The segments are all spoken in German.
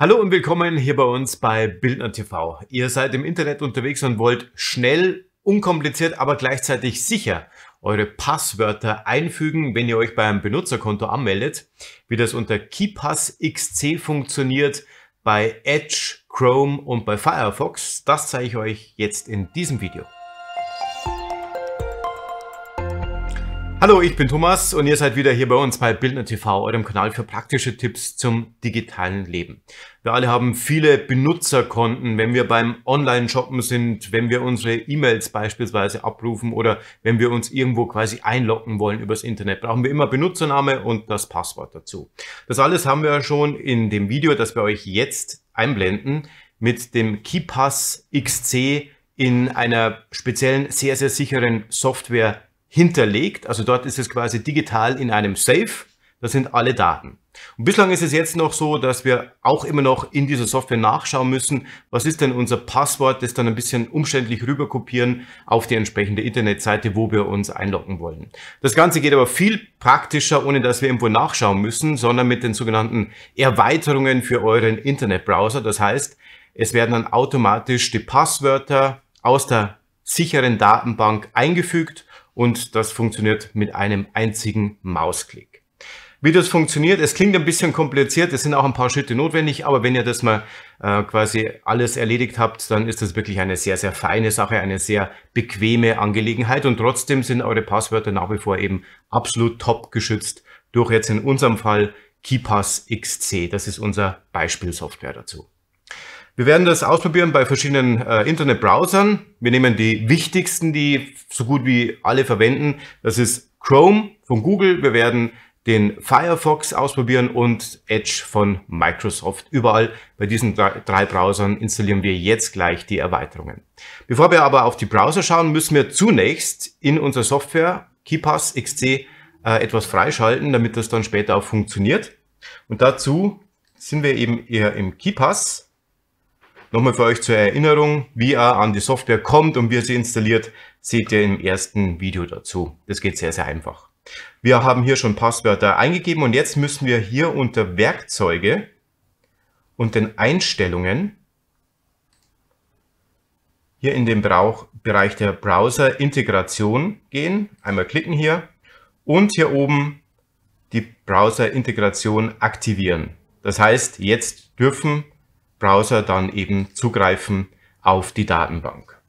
Hallo und willkommen hier bei uns bei Bildner TV. Ihr seid im Internet unterwegs und wollt schnell, unkompliziert, aber gleichzeitig sicher eure Passwörter einfügen, wenn ihr euch beim Benutzerkonto anmeldet. Wie das unter KeyPass XC funktioniert bei Edge, Chrome und bei Firefox, das zeige ich euch jetzt in diesem Video. Hallo, ich bin Thomas und ihr seid wieder hier bei uns bei Bildner TV, eurem Kanal für praktische Tipps zum digitalen Leben. Wir alle haben viele Benutzerkonten, wenn wir beim Online-Shoppen sind, wenn wir unsere E-Mails beispielsweise abrufen oder wenn wir uns irgendwo quasi einloggen wollen übers Internet, brauchen wir immer Benutzername und das Passwort dazu. Das alles haben wir ja schon in dem Video, das wir euch jetzt einblenden, mit dem KeyPass XC in einer speziellen, sehr, sehr sicheren Software hinterlegt. Also dort ist es quasi digital in einem Safe. Da sind alle Daten. Und bislang ist es jetzt noch so, dass wir auch immer noch in dieser Software nachschauen müssen, was ist denn unser Passwort, das dann ein bisschen umständlich rüberkopieren auf die entsprechende Internetseite, wo wir uns einloggen wollen. Das Ganze geht aber viel praktischer, ohne dass wir irgendwo nachschauen müssen, sondern mit den sogenannten Erweiterungen für euren Internetbrowser. Das heißt, es werden dann automatisch die Passwörter aus der sicheren Datenbank eingefügt und das funktioniert mit einem einzigen Mausklick. Wie das funktioniert, es klingt ein bisschen kompliziert, es sind auch ein paar Schritte notwendig, aber wenn ihr das mal äh, quasi alles erledigt habt, dann ist das wirklich eine sehr, sehr feine Sache, eine sehr bequeme Angelegenheit und trotzdem sind eure Passwörter nach wie vor eben absolut top geschützt durch jetzt in unserem Fall KeyPass XC. Das ist unser Beispielsoftware dazu. Wir werden das ausprobieren bei verschiedenen äh, Internetbrowsern. Wir nehmen die wichtigsten, die so gut wie alle verwenden. Das ist Chrome von Google. Wir werden den Firefox ausprobieren und Edge von Microsoft. Überall bei diesen drei Browsern installieren wir jetzt gleich die Erweiterungen. Bevor wir aber auf die Browser schauen, müssen wir zunächst in unserer Software KeyPass XC äh, etwas freischalten, damit das dann später auch funktioniert. Und dazu sind wir eben eher im KeyPass Nochmal für euch zur Erinnerung, wie er an die Software kommt und wie er sie installiert, seht ihr im ersten Video dazu. Das geht sehr, sehr einfach. Wir haben hier schon Passwörter eingegeben und jetzt müssen wir hier unter Werkzeuge und den Einstellungen hier in den Bereich der Browser-Integration gehen. Einmal klicken hier und hier oben die Browser-Integration aktivieren. Das heißt, jetzt dürfen Browser dann eben zugreifen auf die Datenbank.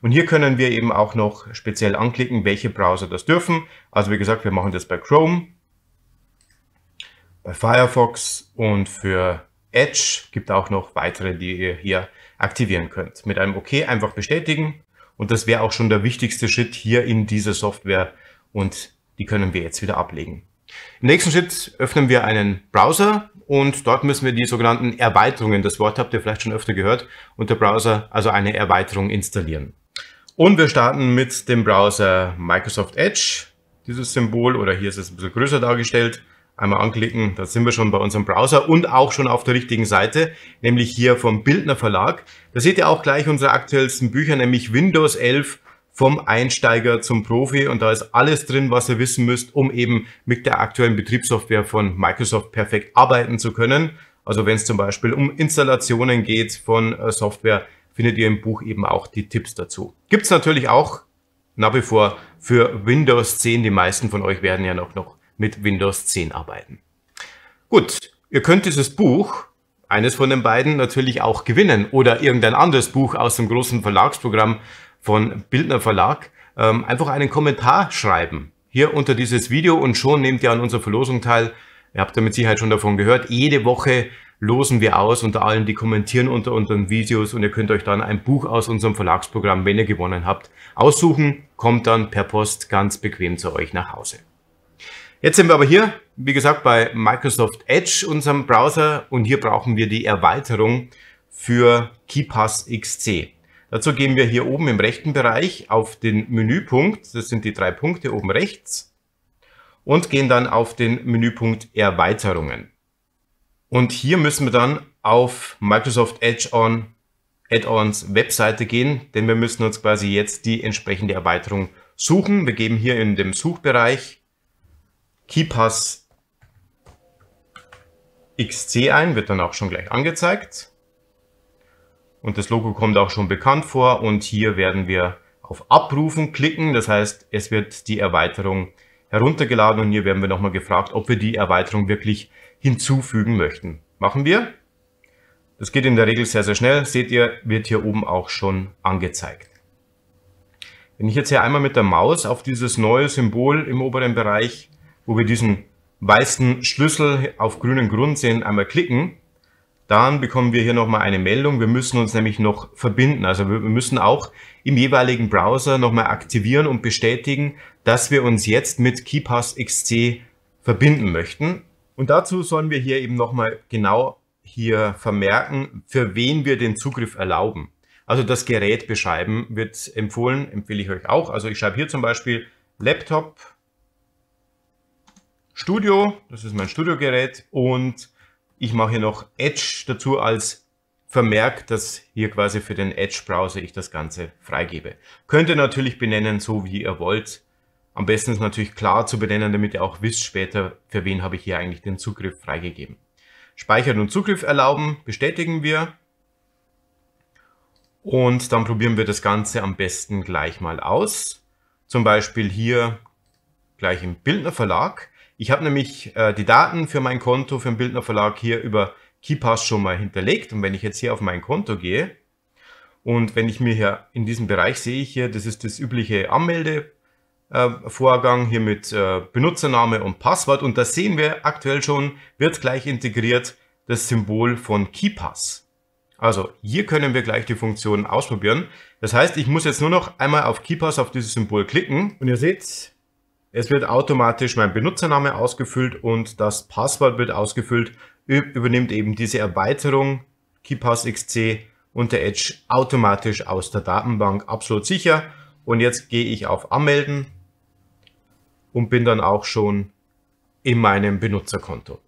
Und hier können wir eben auch noch speziell anklicken, welche Browser das dürfen. Also wie gesagt, wir machen das bei Chrome, bei Firefox und für Edge gibt auch noch weitere, die ihr hier aktivieren könnt. Mit einem OK einfach bestätigen und das wäre auch schon der wichtigste Schritt hier in dieser Software und die können wir jetzt wieder ablegen. Im nächsten Schritt öffnen wir einen Browser und dort müssen wir die sogenannten Erweiterungen, das Wort habt ihr vielleicht schon öfter gehört, unter Browser also eine Erweiterung installieren. Und wir starten mit dem Browser Microsoft Edge, dieses Symbol, oder hier ist es ein bisschen größer dargestellt. Einmal anklicken, da sind wir schon bei unserem Browser und auch schon auf der richtigen Seite, nämlich hier vom Bildner Verlag. Da seht ihr auch gleich unsere aktuellsten Bücher, nämlich Windows 11 vom Einsteiger zum Profi und da ist alles drin, was ihr wissen müsst, um eben mit der aktuellen Betriebssoftware von Microsoft perfekt arbeiten zu können. Also wenn es zum Beispiel um Installationen geht von äh, Software, findet ihr im Buch eben auch die Tipps dazu. Gibt es natürlich auch nach wie vor für Windows 10. Die meisten von euch werden ja noch, noch mit Windows 10 arbeiten. Gut, ihr könnt dieses Buch, eines von den beiden, natürlich auch gewinnen oder irgendein anderes Buch aus dem großen Verlagsprogramm von Bildner Verlag, ähm, einfach einen Kommentar schreiben. Hier unter dieses Video und schon nehmt ihr an unserer Verlosung teil. Ihr habt ja mit Sicherheit schon davon gehört. Jede Woche losen wir aus unter allen, die kommentieren unter unseren Videos und ihr könnt euch dann ein Buch aus unserem Verlagsprogramm, wenn ihr gewonnen habt, aussuchen. Kommt dann per Post ganz bequem zu euch nach Hause. Jetzt sind wir aber hier, wie gesagt, bei Microsoft Edge, unserem Browser, und hier brauchen wir die Erweiterung für KeyPass XC. Dazu gehen wir hier oben im rechten Bereich auf den Menüpunkt, das sind die drei Punkte oben rechts, und gehen dann auf den Menüpunkt Erweiterungen. Und hier müssen wir dann auf Microsoft Edge-On Add-ons Webseite gehen, denn wir müssen uns quasi jetzt die entsprechende Erweiterung suchen. Wir geben hier in dem Suchbereich KeyPass XC ein, wird dann auch schon gleich angezeigt und das Logo kommt auch schon bekannt vor und hier werden wir auf Abrufen klicken, das heißt es wird die Erweiterung heruntergeladen und hier werden wir nochmal gefragt, ob wir die Erweiterung wirklich hinzufügen möchten. Machen wir. Das geht in der Regel sehr, sehr schnell. Seht ihr, wird hier oben auch schon angezeigt. Wenn ich jetzt hier einmal mit der Maus auf dieses neue Symbol im oberen Bereich, wo wir diesen weißen Schlüssel auf grünen Grund sehen, einmal klicken, dann bekommen wir hier nochmal eine Meldung. Wir müssen uns nämlich noch verbinden. Also wir müssen auch im jeweiligen Browser nochmal aktivieren und bestätigen, dass wir uns jetzt mit KeyPass XC verbinden möchten. Und dazu sollen wir hier eben nochmal genau hier vermerken, für wen wir den Zugriff erlauben. Also das Gerät beschreiben wird empfohlen, empfehle ich euch auch. Also ich schreibe hier zum Beispiel Laptop Studio, das ist mein Studiogerät und ich mache hier noch Edge dazu als Vermerk, dass hier quasi für den Edge-Browser ich das Ganze freigebe. Könnt ihr natürlich benennen, so wie ihr wollt. Am besten ist natürlich klar zu benennen, damit ihr auch wisst später, für wen habe ich hier eigentlich den Zugriff freigegeben. Speichern und Zugriff erlauben, bestätigen wir. Und dann probieren wir das Ganze am besten gleich mal aus. Zum Beispiel hier gleich im Bildner Verlag. Ich habe nämlich äh, die Daten für mein Konto für den Bildner Verlag hier über KeyPass schon mal hinterlegt. Und wenn ich jetzt hier auf mein Konto gehe und wenn ich mir hier in diesem Bereich sehe ich hier, das ist das übliche Anmeldevorgang äh, hier mit äh, Benutzername und Passwort. Und da sehen wir aktuell schon, wird gleich integriert das Symbol von KeyPass. Also hier können wir gleich die Funktion ausprobieren. Das heißt, ich muss jetzt nur noch einmal auf KeyPass auf dieses Symbol klicken. Und ihr seht, es wird automatisch mein Benutzername ausgefüllt und das Passwort wird ausgefüllt, übernimmt eben diese Erweiterung KeyPass XC unter Edge automatisch aus der Datenbank absolut sicher. Und jetzt gehe ich auf Anmelden und bin dann auch schon in meinem Benutzerkonto.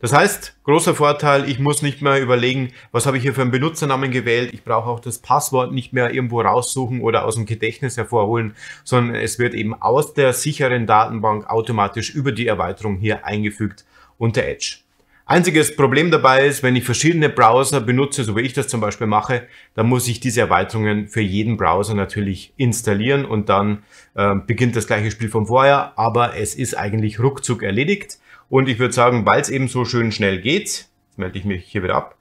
Das heißt, großer Vorteil, ich muss nicht mehr überlegen, was habe ich hier für einen Benutzernamen gewählt. Ich brauche auch das Passwort nicht mehr irgendwo raussuchen oder aus dem Gedächtnis hervorholen, sondern es wird eben aus der sicheren Datenbank automatisch über die Erweiterung hier eingefügt unter Edge. Einziges Problem dabei ist, wenn ich verschiedene Browser benutze, so wie ich das zum Beispiel mache, dann muss ich diese Erweiterungen für jeden Browser natürlich installieren und dann äh, beginnt das gleiche Spiel von vorher, aber es ist eigentlich ruckzuck erledigt. Und ich würde sagen, weil es eben so schön schnell geht, melde ich mich hier wieder ab,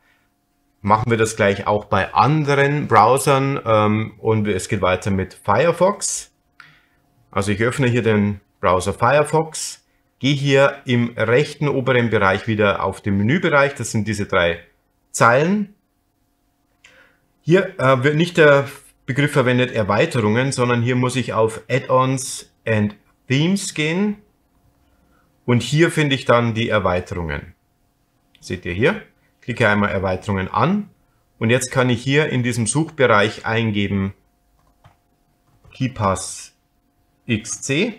machen wir das gleich auch bei anderen Browsern ähm, und es geht weiter mit Firefox. Also ich öffne hier den Browser Firefox, gehe hier im rechten oberen Bereich wieder auf den Menübereich, das sind diese drei Zeilen. Hier äh, wird nicht der Begriff verwendet Erweiterungen, sondern hier muss ich auf Add-ons and Themes gehen und hier finde ich dann die Erweiterungen. Seht ihr hier? Klicke einmal Erweiterungen an und jetzt kann ich hier in diesem Suchbereich eingeben KeyPass XC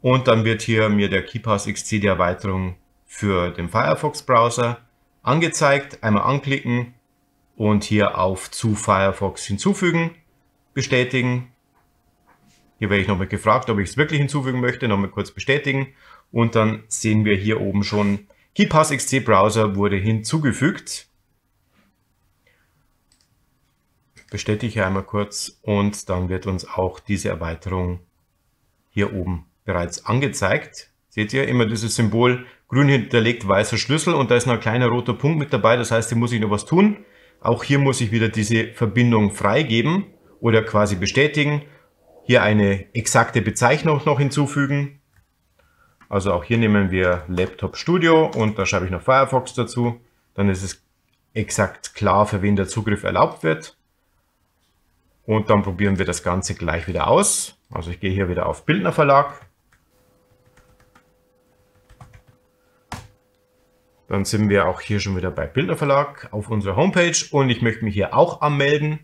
und dann wird hier mir der KeyPass XC die Erweiterung für den Firefox Browser angezeigt. Einmal anklicken und hier auf zu Firefox hinzufügen, bestätigen hier werde ich nochmal gefragt, ob ich es wirklich hinzufügen möchte, nochmal kurz bestätigen und dann sehen wir hier oben schon, KeyPass XC Browser wurde hinzugefügt. Bestätige hier einmal kurz und dann wird uns auch diese Erweiterung hier oben bereits angezeigt. Seht ihr immer dieses Symbol grün hinterlegt, weißer Schlüssel und da ist noch ein kleiner roter Punkt mit dabei. Das heißt, hier muss ich noch was tun. Auch hier muss ich wieder diese Verbindung freigeben oder quasi bestätigen hier eine exakte Bezeichnung noch hinzufügen. Also auch hier nehmen wir Laptop Studio und da schreibe ich noch Firefox dazu. Dann ist es exakt klar, für wen der Zugriff erlaubt wird. Und dann probieren wir das Ganze gleich wieder aus. Also ich gehe hier wieder auf Bildner Verlag. Dann sind wir auch hier schon wieder bei Bildner Verlag auf unserer Homepage und ich möchte mich hier auch anmelden.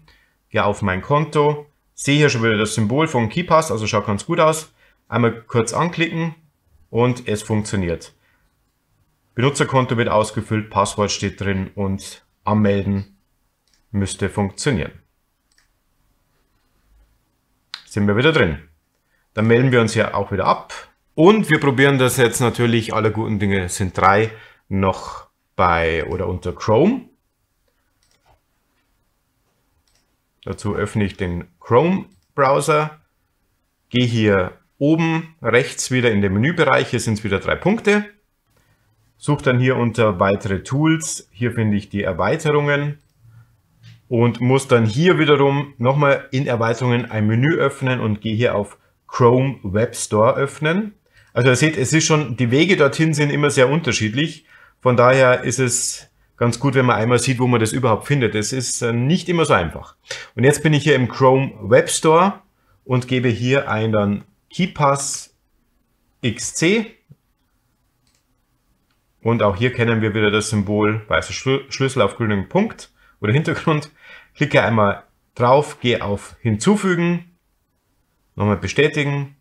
Gehe auf mein Konto sehe hier schon wieder das Symbol von KeyPass, also schaut ganz gut aus. Einmal kurz anklicken und es funktioniert. Benutzerkonto wird ausgefüllt, Passwort steht drin und anmelden müsste funktionieren. Sind wir wieder drin. Dann melden wir uns hier auch wieder ab. Und wir probieren das jetzt natürlich, alle guten Dinge sind drei, noch bei oder unter Chrome. Dazu öffne ich den Chrome-Browser, gehe hier oben rechts wieder in den Menübereich, hier sind es wieder drei Punkte, suche dann hier unter weitere Tools, hier finde ich die Erweiterungen und muss dann hier wiederum nochmal in Erweiterungen ein Menü öffnen und gehe hier auf Chrome Web Store öffnen. Also ihr seht, es ist schon, die Wege dorthin sind immer sehr unterschiedlich. Von daher ist es ganz gut, wenn man einmal sieht, wo man das überhaupt findet. Es ist äh, nicht immer so einfach. Und jetzt bin ich hier im Chrome Web Store und gebe hier einen KeyPass XC. Und auch hier kennen wir wieder das Symbol weißer Schlüssel auf grünem Punkt oder Hintergrund. Klicke einmal drauf, gehe auf Hinzufügen, nochmal bestätigen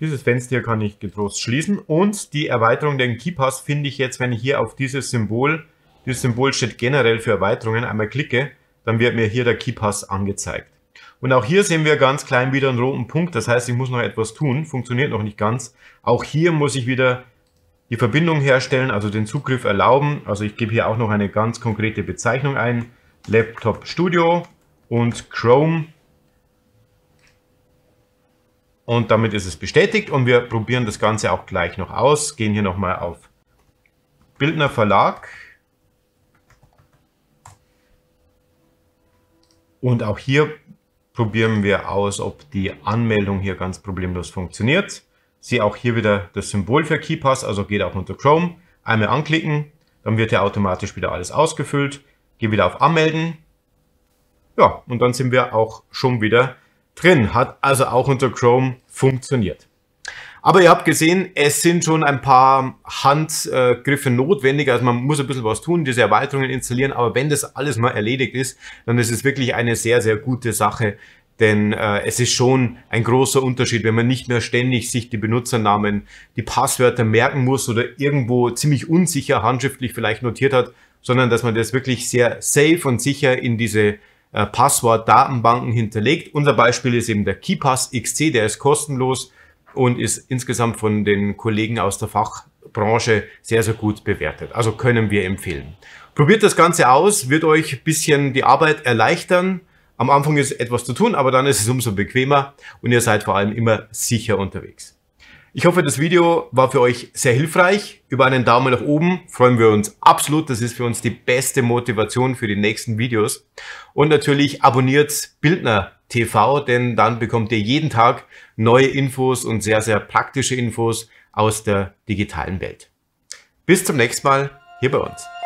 dieses Fenster kann ich getrost schließen und die Erweiterung den Keypass finde ich jetzt, wenn ich hier auf dieses Symbol, dieses Symbol steht generell für Erweiterungen, einmal klicke, dann wird mir hier der Keypass angezeigt. Und auch hier sehen wir ganz klein wieder einen roten Punkt, das heißt, ich muss noch etwas tun, funktioniert noch nicht ganz. Auch hier muss ich wieder die Verbindung herstellen, also den Zugriff erlauben. Also ich gebe hier auch noch eine ganz konkrete Bezeichnung ein, Laptop Studio und Chrome und damit ist es bestätigt und wir probieren das Ganze auch gleich noch aus. Gehen hier nochmal auf Bildner Verlag. Und auch hier probieren wir aus, ob die Anmeldung hier ganz problemlos funktioniert. Sehe auch hier wieder das Symbol für KeyPass, also geht auch unter Chrome. Einmal anklicken, dann wird hier automatisch wieder alles ausgefüllt. Gehe wieder auf Anmelden. Ja, und dann sind wir auch schon wieder drin. Hat also auch unter Chrome funktioniert. Aber ihr habt gesehen, es sind schon ein paar Handgriffe notwendig. Also man muss ein bisschen was tun, diese Erweiterungen installieren. Aber wenn das alles mal erledigt ist, dann ist es wirklich eine sehr, sehr gute Sache. Denn äh, es ist schon ein großer Unterschied, wenn man nicht mehr ständig sich die Benutzernamen, die Passwörter merken muss oder irgendwo ziemlich unsicher handschriftlich vielleicht notiert hat, sondern dass man das wirklich sehr safe und sicher in diese äh, Passwort-Datenbanken hinterlegt. Unser Beispiel ist eben der KeyPass XC, der ist kostenlos und ist insgesamt von den Kollegen aus der Fachbranche sehr, sehr gut bewertet. Also können wir empfehlen. Probiert das Ganze aus, wird euch ein bisschen die Arbeit erleichtern. Am Anfang ist etwas zu tun, aber dann ist es umso bequemer und ihr seid vor allem immer sicher unterwegs. Ich hoffe, das Video war für euch sehr hilfreich. Über einen Daumen nach oben freuen wir uns absolut. Das ist für uns die beste Motivation für die nächsten Videos. Und natürlich abonniert Bildner TV, denn dann bekommt ihr jeden Tag neue Infos und sehr, sehr praktische Infos aus der digitalen Welt. Bis zum nächsten Mal hier bei uns.